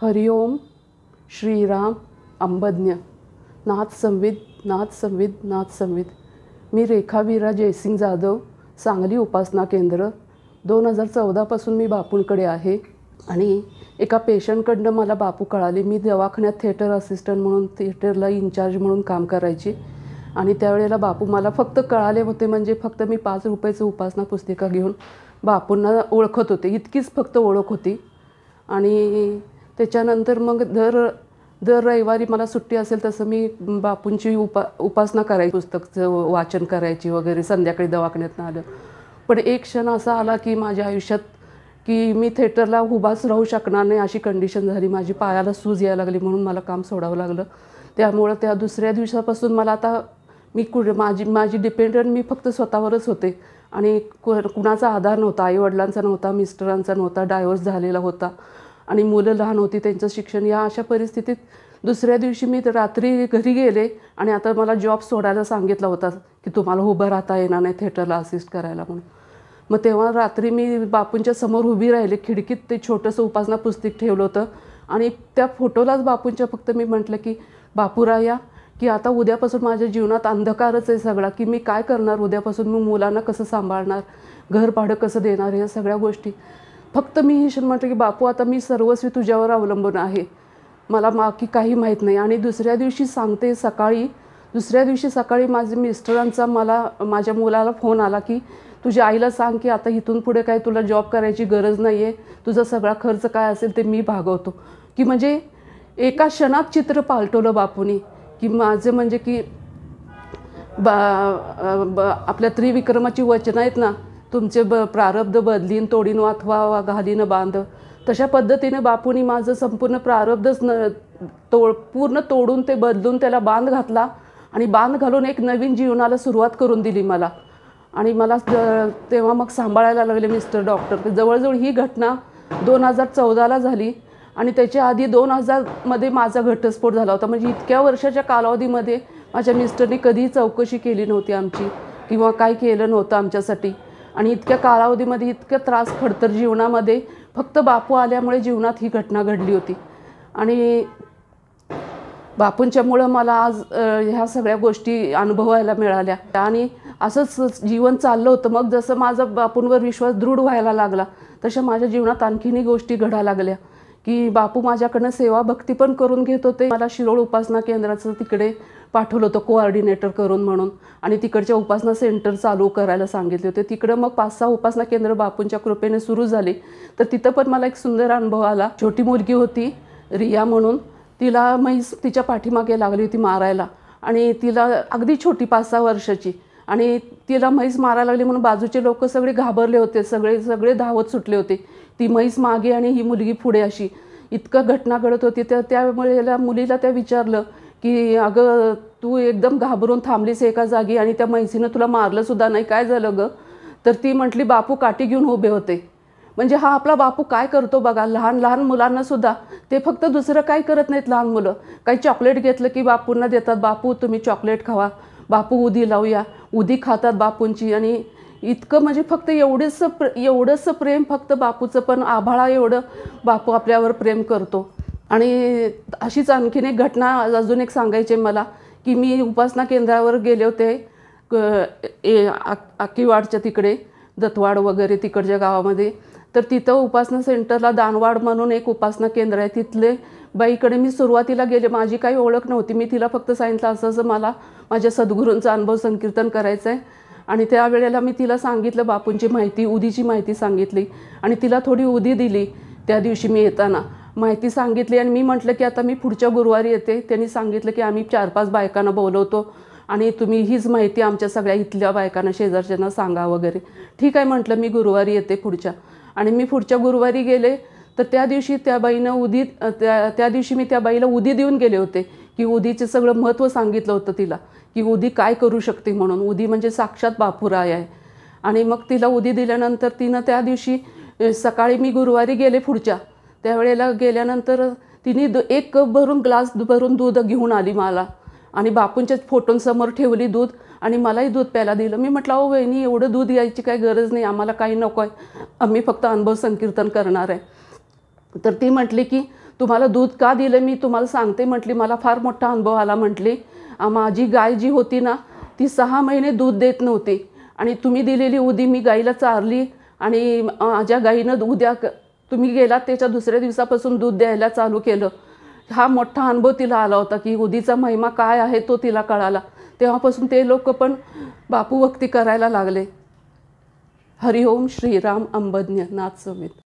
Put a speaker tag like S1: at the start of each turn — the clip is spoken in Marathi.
S1: हरिओम श्रीराम अंबज्ञ नाथ संविद नाथ संविद नाथ संविद मी रेखावीरा जयसिंग जाधव सांगली उपासना केंद्र दोन हजार चौदापासून मी बापूंकडे आहे आणि एका पेशंटकडनं मला बापू कळाले मी दवाखान्यात थिएटर असिस्टंट म्हणून थिएटरला इन्चार्ज म्हणून काम करायची आणि त्यावेळेला बापू मला फक्त कळाले होते म्हणजे फक्त मी पाच रुपयाचं उपासना पुस्तिका घेऊन बापूंना ओळखत होते इतकीच फक्त ओळख होती आणि त्याच्यानंतर मग दर दर रविवारी मला सुट्टी असेल तसं मी बापूंची उपा उपासना करायची पुस्तकचं वाचन करायची वगैरे संध्याकाळी दवाखान्यात आलं पण एक क्षण असा आला की माझ्या आयुष्यात की मी थेटरला उभाच राहू शकणार नाही अशी कंडिशन झाली माझी पायाला सूज यायला लागली म्हणून मला काम सोडावं लागलं त्यामुळं त्या दुसऱ्या दिवसापासून मला आता मी कुठे माझी माझी डिपेंडंट मी फक्त स्वतःवरच होते आणि कुणाचा आधार नव्हता आईवडिलांचा नव्हता मिस्टरांचा नव्हता डायव्हर्स झालेला होता आणि मुलं लहान होती त्यांचं शिक्षण या अशा परिस्थितीत दुसऱ्या दिवशी मी रात्री घरी गेले आणि आता मला जॉब सोडायला सांगितला होता की तुम्हाला उभं राहता येणार नाही थिएटरला असिस्ट करायला म्हणून मग तेव्हा रात्री मी बापूंच्या समोर उभी राहिले खिडकीत ते छोटंसं उपासना पुस्तक ठेवलं होतं आणि त्या फोटोलाच बापूंच्या फक्त मी म्हटलं की बापू या की आता उद्यापासून माझ्या जीवनात अंधकारच आहे सगळा की मी काय करणार उद्यापासून मी मुलांना कसं सांभाळणार घर भाडं कसं देणार या सगळ्या गोष्टी फक्त मी ही क्षण म्हटलं की बापू आता मी सर्वस्वी तुझ्यावर अवलंबून आहे मला बाकी काही माहीत नाही आणि दुसऱ्या दिवशी सांगते सकाळी दुसऱ्या दिवशी सकाळी माझे मिस्टरांचा मला माझ्या मुलाला फोन आला की तुझ्या आईला सांग की आता इथून पुढे काय तुला जॉब करायची गरज नाही आहे तुझा सगळा खर्च काय असेल ते मी भागवतो की म्हणजे एका क्षणात चित्र पालटवलं बापूनी की माझं म्हणजे की बा, बा आपल्या त्रिविक्रमाची वचनं आहेत ना तुमचे ब प्रारब्ध बदलीन तोडीन वाथवा वा घालीन बांध तशा पद्धतीने बापूनी माझं संपूर्ण प्रारब्धच न तो पूर्ण तोडून ते बदलून त्याला बांध घातला आणि बांध घालून एक नवीन जीवनाला सुरुवात करून दिली मला आणि मला तेव्हा मग सांभाळायला लागले मिस्टर डॉक्टर जवळजवळ ही घटना दोन हजार चौदाला झाली आणि त्याच्या आधी दोन हजारमध्ये माझा घटस्फोट झाला होता म्हणजे इतक्या वर्षाच्या कालावधीमध्ये माझ्या मिस्टरने कधीही चौकशी केली नव्हती आमची किंवा काय केलं नव्हतं आमच्यासाठी आणि इतक्या कालावधीमध्ये इतक्या त्रास खडतर जीवनामध्ये फक्त बापू आल्यामुळे जीवनात ही घटना घडली होती आणि बापूंच्यामुळं मला आज ह्या सगळ्या गोष्टी अनुभवायला मिळाल्या आणि असंच जीवन चाललं होतं मग जसं माझा बापूंवर विश्वास दृढ व्हायला लागला तशा माझ्या जीवनात आणखीनही गोष्टी घडा लागल्या की बापू माझ्याकडनं सेवा भक्ती पण करून घेत होते मला शिरोळ उपासना केंद्राचं तिकडे पाठवलं होतं कोऑर्डिनेटर करून म्हणून आणि तिकडच्या उपासना सेंटर चालू करायला सांगितले होते तिकडं मग पाच सहा उपासना केंद्र बापूंच्या कृपेने सुरू झाले तर तिथं पण मला एक सुंदर अनुभव आला छोटी मुलगी होती रिया म्हणून तिला म्हैस तिच्या पाठीमागे लागली होती मारायला आणि तिला अगदी छोटी पाच सहा वर्षाची आणि तिला म्हैस मारायला लागली म्हणून बाजूचे लोक सगळे घाबरले होते सगळे सगळे धावत सुटले होते ती म्हैस मागे आणि ही मुलगी पुढे अशी इतकं घटना घडत होती तर त्यामुळे मुलीला त्या विचारलं की अगं तू एकदम घाबरून थांबलीस एका जागी आणि त्या म्हैसीनं तुला मारलंसुद्धा नाही काय झालं गं तर ती म्हटली बापू काठी घेऊन उभे होते म्हणजे हा आपला बापू काय करतो बघा लहान लहान मुलांनासुद्धा ते फक्त दुसरं काय करत नाहीत लहान मुलं काही चॉकलेट घेतलं की बापूंना देतात बापू तुम्ही चॉकलेट खावा बापू उदी लावूया उदी खातात बापूंची आणि इतकं म्हणजे फक्त एवढंसं प्र एवढंसं प्रेम फक्त बापूचं पण आभाळा एवढं बापू आपल्यावर प्रेम करतो आणि अशीच आणखीन एक घटना अजून एक सांगायची मला की मी उपासना केंद्रावर गेले होते आकीवाडच्या तिकडे दत्तवाड वगैरे तिकडच्या गावामध्ये तर तिथं उपासना सेंटरला दानवाड म्हणून एक उपासना केंद्र आहे तिथले बाईकडे मी सुरुवातीला गेले माझी काही ओळख नव्हती मी तिला फक्त सांगितलं असं असं मला माझ्या सद्गुरूंचा अनुभव संकीर्तन करायचं आहे आणि त्यावेळेला मी तिला सांगितलं बापूंची माहिती उदीची माहिती सांगितली आणि तिला थोडी उदी दिली त्या दिवशी मी येताना माहिती सांगितली आणि मी म्हटलं की आता मी पुढच्या गुरुवारी येते त्यांनी सांगितलं की आम्ही चार पाच बायकांना बोलवतो आणि तुम्ही हीच माहिती आमच्या सगळ्या इथल्या बायकांना शेजारच्यांना सांगा वगैरे ठीक आहे म्हटलं मी गुरुवारी येते पुढच्या आणि मी पुढच्या गुरुवारी गेले तर त्या दिवशी त्या बाईनं उदी त्या त्या दिवशी मी त्या बाईला उदी देऊन गेले होते की उदीचे सगळं महत्त्व सांगितलं होतं तिला की उदी काय करू शकते म्हणून उदी म्हणजे साक्षात बापूराय आहे आणि मग तिला उदी दिल्यानंतर तिनं त्या दिवशी सकाळी मी गुरुवारी गेले पुढच्या त्यावेळेला गेल्यानंतर तिने द एक कप भरून ग्लास भरून दूध घेऊन आली मला आणि बापूंच्याच फोटोंसमोर ठेवली दूध आणि मलाही दूध प्यायला दिलं मी म्हटलं अहो वहिनी एवढं दूध यायची काही गरज नाही आम्हाला काही नको आहे आम्ही फक्त अनुभव संकीर्तन करणार आहे तर ती म्हटली की तुम्हाला दूध का दिलं मी तुम्हाला सांगते म्हटली मला फार मोठा अनुभव आला म्हटली माझी गाय जी होती ना ती सहा महिने दूध देत नव्हती आणि तुम्ही दिलेली उदी मी गाईला चारली आणि माझ्या गाईनं उद्या तुम्ही गेलात त्याच्या दुसऱ्या दिवसापासून दूध द्यायला चालू केलं हा मोठा अनुभव तिला आला होता की उदीचा महिमा काय आहे तो तिला कळाला तेव्हापासून ते लोक पण बापू वक्ती करायला लागले हरिओम श्रीराम अंबज्ञ नाथ समेत